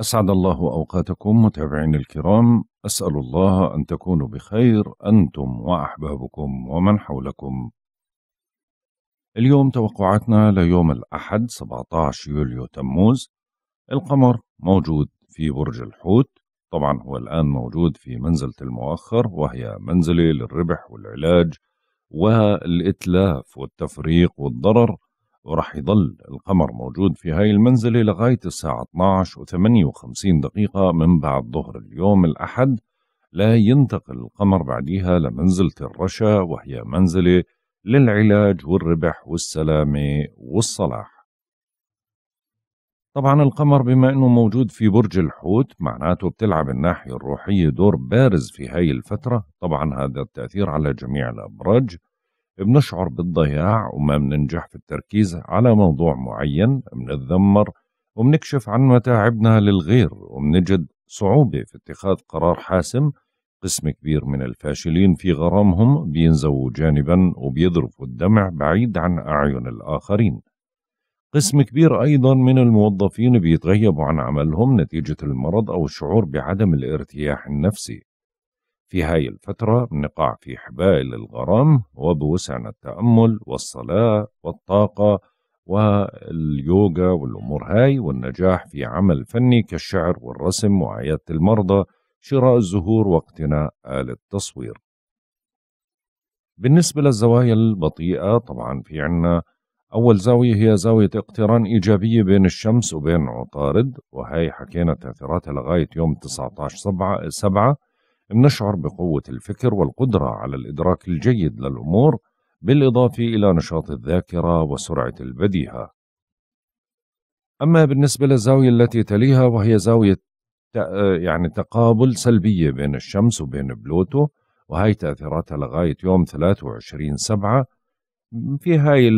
أسعد الله أوقاتكم متابعين الكرام أسأل الله أن تكونوا بخير أنتم وأحبابكم ومن حولكم اليوم توقعاتنا ليوم الأحد 17 يوليو تموز القمر موجود في برج الحوت طبعا هو الآن موجود في منزلة المؤخر وهي منزلة للربح والعلاج والإتلاف والتفريق والضرر وراح يضل القمر موجود في هاي المنزلة لغاية الساعة 12 و58 دقيقة من بعد ظهر اليوم الأحد لا ينتقل القمر بعديها لمنزلة الرشا وهي منزلة للعلاج والربح والسلامة والصلاح طبعا القمر بما انه موجود في برج الحوت معناته بتلعب الناحية الروحية دور بارز في هاي الفترة طبعا هذا التأثير على جميع الأبراج بنشعر بالضياع وما بننجح في التركيز على موضوع معين بنتذمر وبنكشف عن متاعبنا للغير وبنجد صعوبة في اتخاذ قرار حاسم قسم كبير من الفاشلين في غرامهم بينزووا جانبا وبيذرفوا الدمع بعيد عن أعين الآخرين قسم كبير أيضا من الموظفين بيتغيبوا عن عملهم نتيجة المرض أو الشعور بعدم الارتياح النفسي في هاي الفترة بنقع في حبال الغرام وبوسعنا التأمل والصلاة والطاقة واليوغا والأمور هاي والنجاح في عمل فني كالشعر والرسم وعيادة المرضى شراء الزهور واقتناء آلة تصوير بالنسبة للزوايا البطيئة طبعا في عنا أول زاوية هي زاوية اقتران إيجابية بين الشمس وبين عطارد وهي حكينا تأثيراتها لغاية يوم 19 سبعة, سبعة نشعر بقوة الفكر والقدرة على الإدراك الجيد للأمور بالإضافة إلى نشاط الذاكرة وسرعة البديهة أما بالنسبة للزاوية التي تليها وهي زاوية يعني تقابل سلبية بين الشمس وبين بلوتو وهي تأثيراتها لغاية يوم 23 سبعة في هاي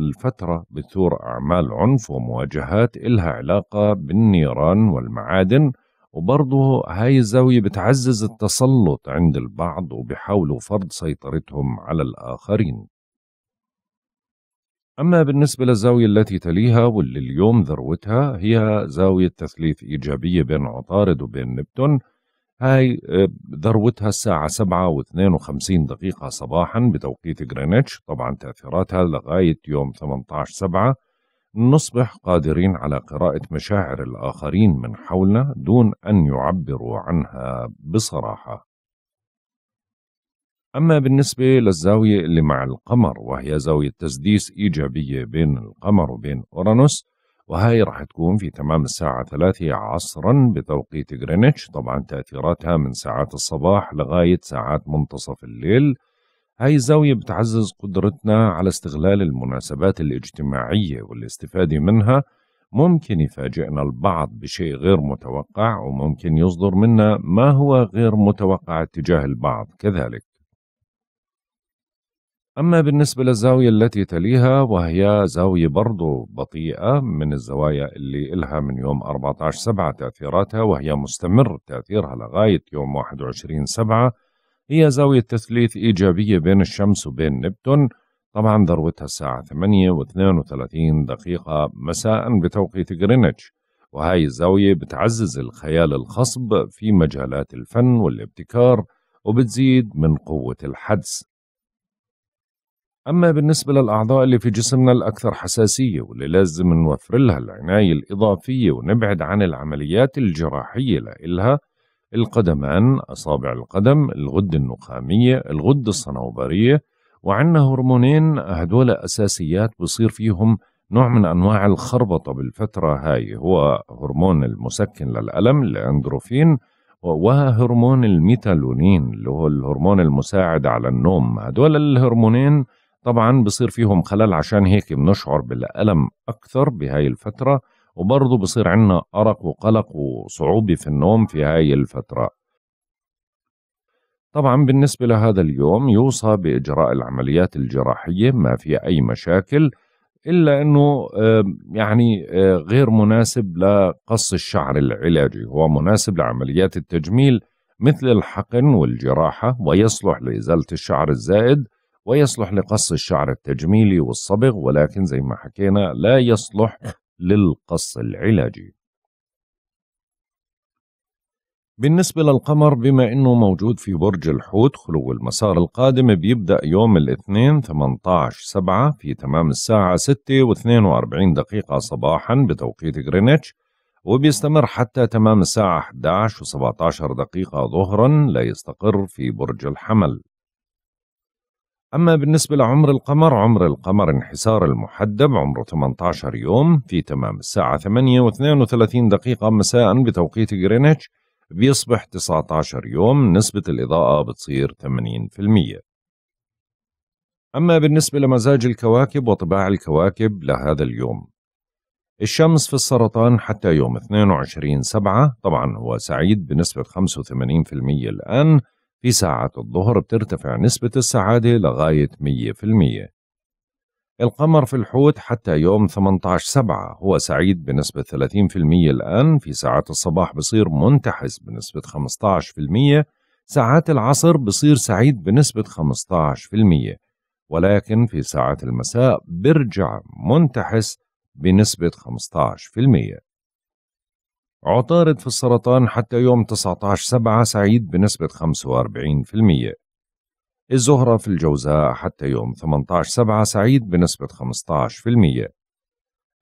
الفترة بتثور أعمال عنف ومواجهات إلها علاقة بالنيران والمعادن وبرضه هاي الزاوية بتعزز التسلط عند البعض وبيحاولوا فرض سيطرتهم على الآخرين أما بالنسبة للزاوية التي تليها واللي اليوم ذروتها هي زاوية تثليث إيجابية بين عطارد وبين نبتون هاي آه، ذروتها الساعة 7 و52 دقيقة صباحا بتوقيت غرينتش طبعا تأثيراتها لغاية يوم 18 سبعة نصبح قادرين على قراءة مشاعر الآخرين من حولنا دون أن يعبروا عنها بصراحة. أما بالنسبة للزاوية اللي مع القمر وهي زاوية تسديس إيجابية بين القمر وبين أورانوس وهي راح تكون في تمام الساعة 3 عصرا بتوقيت غرينتش طبعا تأثيراتها من ساعات الصباح لغاية ساعات منتصف الليل هاي الزاوية بتعزز قدرتنا على استغلال المناسبات الاجتماعية والاستفادة منها ممكن يفاجئنا البعض بشيء غير متوقع وممكن يصدر منا ما هو غير متوقع اتجاه البعض كذلك أما بالنسبة للزاوية التي تليها وهي زاوية برضو بطيئة من الزوايا اللي إلها من يوم 14 سبعة تأثيراتها وهي مستمر تأثيرها لغاية يوم 21 سبعة هي زاوية تثليث إيجابية بين الشمس وبين نبتون طبعا ذروتها الساعة 8 و 32 دقيقة مساء بتوقيت غرينتش وهاي الزاوية بتعزز الخيال الخصب في مجالات الفن والابتكار وبتزيد من قوة الحدس أما بالنسبة للأعضاء اللي في جسمنا الأكثر حساسية واللي لازم نوفر لها العناية الإضافية ونبعد عن العمليات الجراحية لإلها القدمان أصابع القدم الغدة النخامية الغدة الصنوبرية وعندنا هرمونين هدول أساسيات بصير فيهم نوع من أنواع الخربطة بالفترة هاي هو هرمون المسكن للألم الأندروفين وهرمون الميتالونين اللي هو الهرمون المساعد على النوم هدول الهرمونين طبعا بصير فيهم خلل عشان هيك بنشعر بالألم أكثر بهاي الفترة وبرضه بصير عندنا أرق وقلق وصعوبة في النوم في هاي الفترة طبعا بالنسبة لهذا اليوم يوصى بإجراء العمليات الجراحية ما في أي مشاكل إلا أنه يعني آه، غير مناسب لقص الشعر العلاجي هو مناسب لعمليات التجميل مثل الحقن والجراحة ويصلح لإزالة الشعر الزائد ويصلح لقص الشعر التجميلي والصبغ ولكن زي ما حكينا لا يصلح للقص العلاجي بالنسبة للقمر بما أنه موجود في برج الحوت خلو المسار القادم بيبدأ يوم الاثنين 18 7 في تمام الساعة 6 و42 دقيقة صباحا بتوقيت غرينتش وبيستمر حتى تمام الساعة 11 و17 دقيقة ظهرا ليستقر في برج الحمل أما بالنسبة لعمر القمر عمر القمر انحسار المحدب عمره 18 يوم في تمام الساعة 8 و 32 دقيقة مساء بتوقيت غرينتش بيصبح 19 يوم نسبة الإضاءة بتصير 80% أما بالنسبة لمزاج الكواكب وطباع الكواكب لهذا اليوم الشمس في السرطان حتى يوم 22 سبعة طبعا هو سعيد بنسبة 85% الآن في ساعة الظهر بترتفع نسبة السعادة لغاية 100% القمر في الحوت حتى يوم 18/7 هو سعيد بنسبة 30% الآن في ساعات الصباح بصير منتحس بنسبة 15% ساعات العصر بصير سعيد بنسبة 15% ولكن في ساعات المساء برجع منتحس بنسبة 15% عطارد في السرطان حتى يوم 19 سبعة سعيد بنسبة 45% الزهرة في الجوزاء حتى يوم 18 سبعة سعيد بنسبة 15%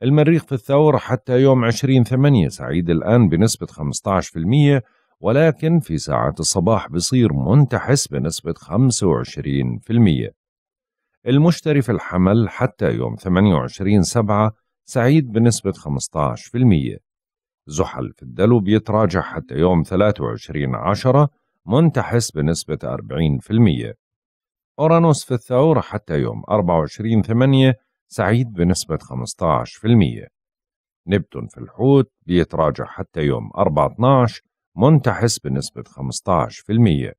المريخ في الثور حتى يوم 20 ثمانية سعيد الآن بنسبة 15% ولكن في ساعة الصباح بصير منتحس بنسبة 25% المشتري في الحمل حتى يوم 28 سبعة سعيد بنسبة 15% زحل في الدلو بيتراجع حتى يوم 23 عشرة منتحس بنسبة 40% أورانوس في الثور حتى يوم 24 ثمانية سعيد بنسبة 15% نبتون في الحوت بيتراجع حتى يوم 14 منتحس بنسبة 15%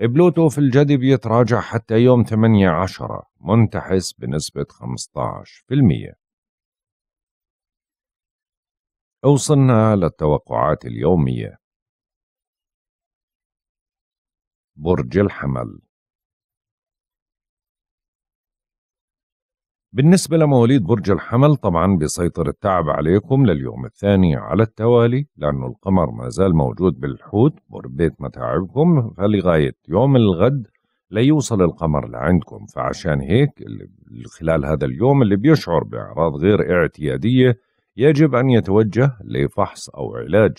بلوتو في الجدي بيتراجع حتى يوم 18 منتحس بنسبة 15% وصلنا للتوقعات اليومية برج الحمل بالنسبة لمواليد برج الحمل طبعا بيسيطر التعب عليكم لليوم الثاني على التوالي لأنه القمر ما زال موجود بالحوت بربيت متاعبكم فلغاية يوم الغد لا يوصل القمر لعندكم فعشان هيك خلال هذا اليوم اللي بيشعر بأعراض غير اعتيادية يجب أن يتوجه لفحص أو علاج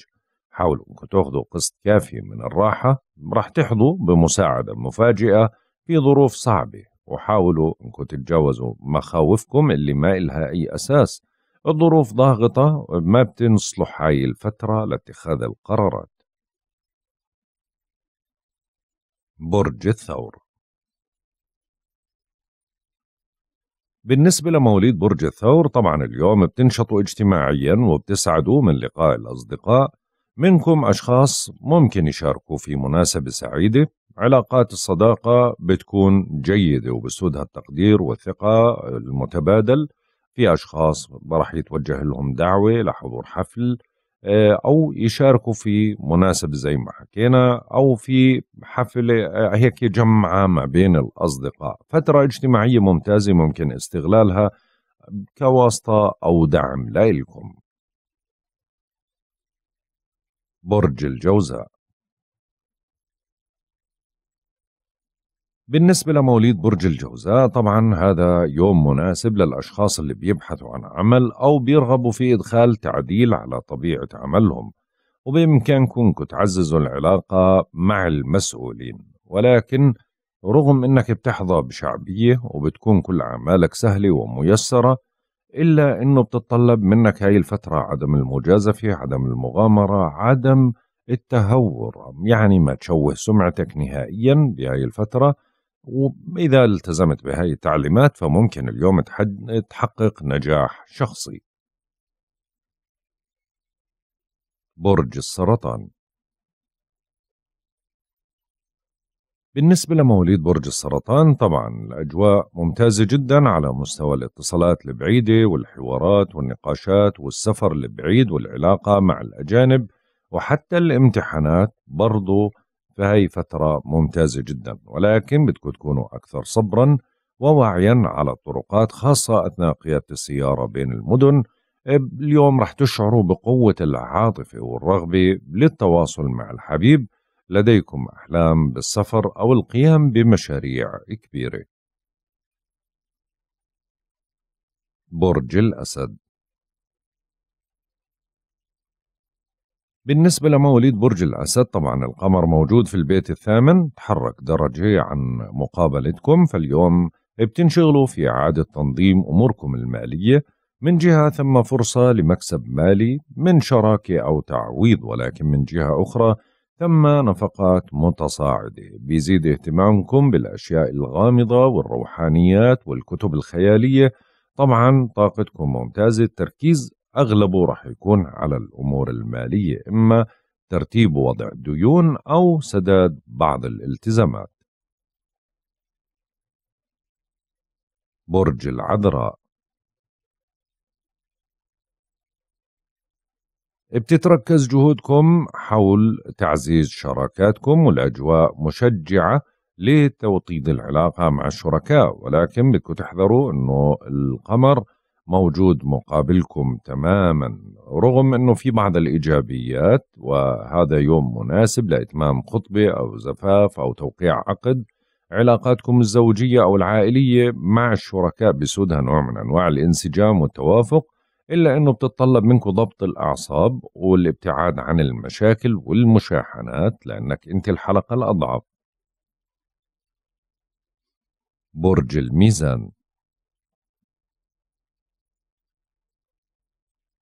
حاولوا أنكم تاخذوا قسط كافي من الراحة راح تحظوا بمساعدة مفاجئة في ظروف صعبة وحاولوا أنكم تتجاوزوا مخاوفكم اللي ما إلها أي أساس الظروف ضاغطة ما بتنصلح هاي الفترة لاتخاذ القرارات برج الثور بالنسبة لمواليد برج الثور طبعا اليوم بتنشطوا اجتماعيا وبتسعدوا من لقاء الأصدقاء منكم أشخاص ممكن يشاركوا في مناسبة سعيدة علاقات الصداقة بتكون جيدة وبسودها التقدير والثقة المتبادل في أشخاص راح يتوجه لهم دعوة لحضور حفل آه، او يشاركوا في مناسبه زي ما حكينا او في حفله آه، هيك جمعه ما بين الاصدقاء فتره اجتماعيه ممتازه ممكن استغلالها كواسطه او دعم لإلكم برج الجوزاء بالنسبة لمواليد برج الجوزاء طبعا هذا يوم مناسب للأشخاص اللي بيبحثوا عن عمل أو بيرغبوا في إدخال تعديل على طبيعة عملهم وبإمكانكم تعززوا العلاقة مع المسؤولين ولكن رغم أنك بتحظى بشعبية وبتكون كل أعمالك سهلة وميسرة إلا أنه بتتطلب منك هاي الفترة عدم المجازفة عدم المغامرة عدم التهور يعني ما تشوه سمعتك نهائيا بهاي الفترة وإذا التزمت بهذه التعليمات فممكن اليوم تحقق نجاح شخصي برج السرطان بالنسبة لمواليد برج السرطان طبعا الأجواء ممتازة جدا على مستوى الاتصالات البعيدة والحوارات والنقاشات والسفر البعيد والعلاقة مع الأجانب وحتى الامتحانات برضو فهي فترة ممتازة جدا ولكن بدكم تكونوا أكثر صبرا ووعيا على الطرقات خاصة أثناء قيادة السيارة بين المدن آه، اليوم رح تشعروا بقوة العاطفة والرغبة للتواصل مع الحبيب لديكم أحلام بالسفر أو القيام بمشاريع كبيرة برج الأسد بالنسبة لمواليد برج الأسد طبعا القمر موجود في البيت الثامن تحرك درجة عن مقابلتكم فاليوم بتنشغلوا في إعادة تنظيم أموركم المالية من جهة ثم فرصة لمكسب مالي من شراكة أو تعويض ولكن من جهة أخرى ثم نفقات متصاعدة بيزيد اهتمامكم بالأشياء الغامضة والروحانيات والكتب الخيالية طبعا طاقتكم ممتازة التركيز أغلبه راح يكون على الأمور المالية إما ترتيب وضع الديون أو سداد بعض الالتزامات برج العذراء بتتركز جهودكم حول تعزيز شراكاتكم والأجواء مشجعة لتوطيد العلاقة مع الشركاء ولكن بدكم تحذروا أنه القمر موجود مقابلكم تماما رغم انه في بعض الايجابيات وهذا يوم مناسب لاتمام خطبه او زفاف او توقيع عقد علاقاتكم الزوجيه او العائليه مع الشركاء بسودها نوع من انواع الانسجام والتوافق الا انه بتطلب منكم ضبط الاعصاب والابتعاد عن المشاكل والمشاحنات لانك انت الحلقه الاضعف برج الميزان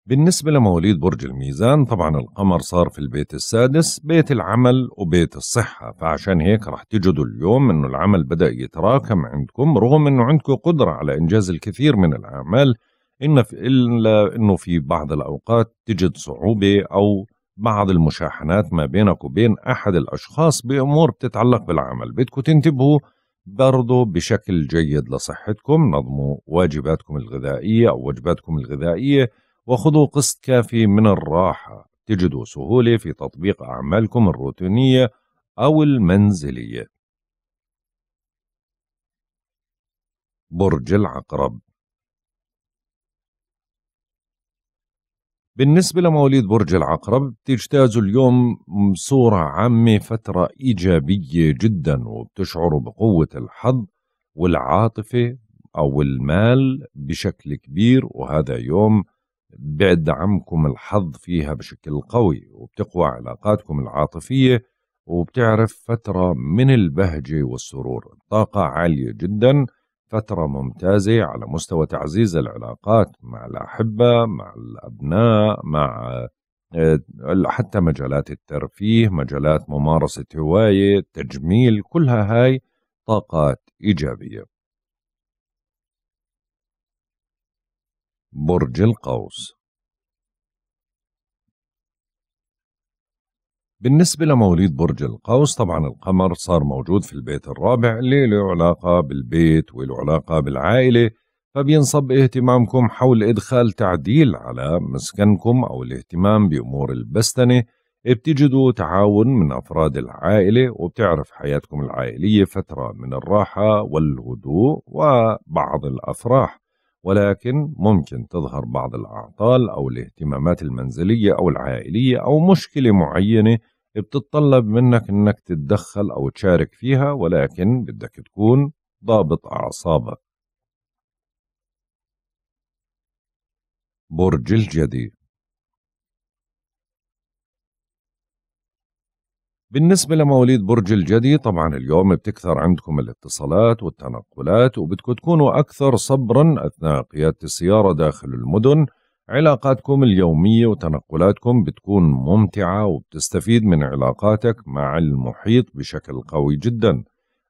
بالنسبة لمواليد برج الميزان طبعا القمر صار في البيت السادس بيت العمل وبيت الصحة فعشان هيك رح تجدوا اليوم انه العمل بدأ يتراكم عندكم رغم انه عندكم قدرة على انجاز الكثير من الاعمال إن في إلا انه في بعض الاوقات تجد صعوبة او بعض المشاحنات ما بينك وبين احد الاشخاص بامور بتتعلق بالعمل بدكم تنتبهوا برضو بشكل جيد لصحتكم نظموا واجباتكم الغذائية او وجباتكم الغذائية وخذوا قسط كافي من الراحة تجدوا سهولة في تطبيق أعمالكم الروتينية أو المنزلية برج العقرب بالنسبة لمواليد برج العقرب بتجتازوا اليوم صورة عامة فترة إيجابية جدا وبتشعروا بقوة الحظ والعاطفة أو المال بشكل كبير وهذا يوم بعد عمكم الحظ فيها بشكل قوي وبتقوى علاقاتكم العاطفية وبتعرف فترة من البهجة والسرور الطاقة عالية جدا فترة ممتازة على مستوى تعزيز العلاقات مع الأحبة مع الأبناء مع آه، حتى مجالات الترفيه مجالات ممارسة هواية تجميل كلها هاي طاقات إيجابية برج القوس بالنسبة لمواليد برج القوس طبعا القمر صار موجود في البيت الرابع اللي له علاقة بالبيت وله علاقة بالعائلة فبينصب اهتمامكم حول إدخال تعديل على مسكنكم أو الاهتمام بأمور البستنة بتجدوا تعاون من أفراد العائلة وبتعرف حياتكم العائلية فترة من الراحة والهدوء وبعض الأفراح ولكن ممكن تظهر بعض الأعطال أو الاهتمامات المنزلية أو العائلية أو مشكلة معينة بتتطلب منك أنك تتدخل أو تشارك فيها ولكن بدك تكون ضابط أعصابك برج الجدي بالنسبة لمواليد برج الجدي طبعا اليوم بتكثر عندكم الاتصالات والتنقلات وبدكم تكونوا أكثر صبرا أثناء قيادة السيارة داخل المدن علاقاتكم اليومية وتنقلاتكم بتكون ممتعة وبتستفيد من علاقاتك مع المحيط بشكل قوي جدا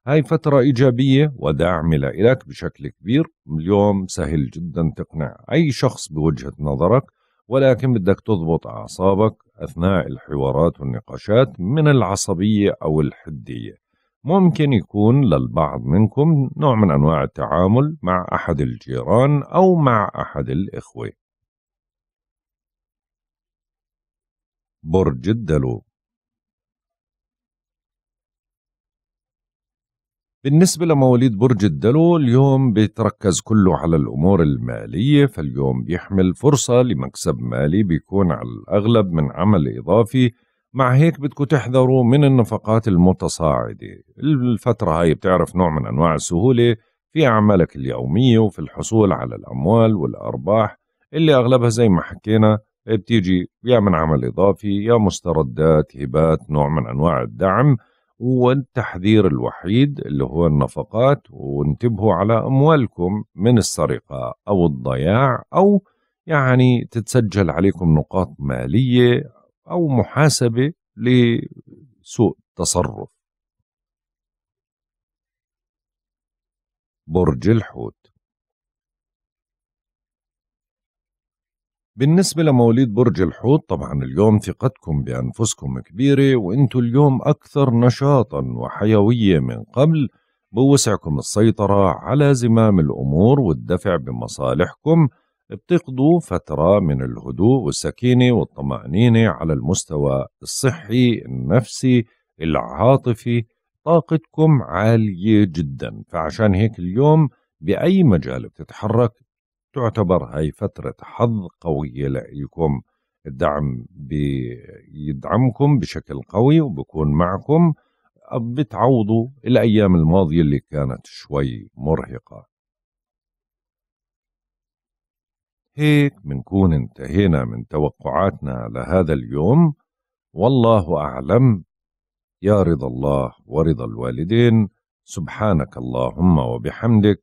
هاي فترة إيجابية وداعمة لإلك بشكل كبير اليوم سهل جدا تقنع أي شخص بوجهة نظرك ولكن بدك تضبط أعصابك أثناء الحوارات والنقاشات من العصبية أو الحدية ممكن يكون للبعض منكم نوع من أنواع التعامل مع أحد الجيران أو مع أحد الإخوة برج الدلو بالنسبة لمواليد برج الدلو اليوم بيتركز كله على الأمور المالية فاليوم بيحمل فرصة لمكسب مالي بيكون على الأغلب من عمل إضافي مع هيك بدكم تحذروا من النفقات المتصاعدة الفترة هاي بتعرف نوع من أنواع السهولة في أعمالك اليومية وفي الحصول على الأموال والأرباح اللي أغلبها زي ما حكينا بتيجي يا من عمل إضافي يا مستردات هبات نوع من أنواع الدعم والتحذير الوحيد اللي هو النفقات وانتبهوا على أموالكم من السرقة أو الضياع أو يعني تتسجل عليكم نقاط مالية أو محاسبة لسوء تصرف برج الحوت بالنسبة لمواليد برج الحوت طبعا اليوم ثقتكم بأنفسكم كبيرة وانتو اليوم أكثر نشاطا وحيوية من قبل بوسعكم السيطرة على زمام الأمور والدفع بمصالحكم بتقضوا فترة من الهدوء والسكينة والطمأنينة على المستوى الصحي النفسي العاطفي طاقتكم عالية جدا فعشان هيك اليوم بأي مجال بتتحرك تعتبر هاي فترة حظ قوية لإلكم الدعم بيدعمكم بشكل قوي وبكون معكم بتعوضوا الأيام الماضية اللي كانت شوي مرهقة هيك منكون انتهينا من توقعاتنا لهذا اليوم والله أعلم يا رضا الله ورضا الوالدين سبحانك اللهم وبحمدك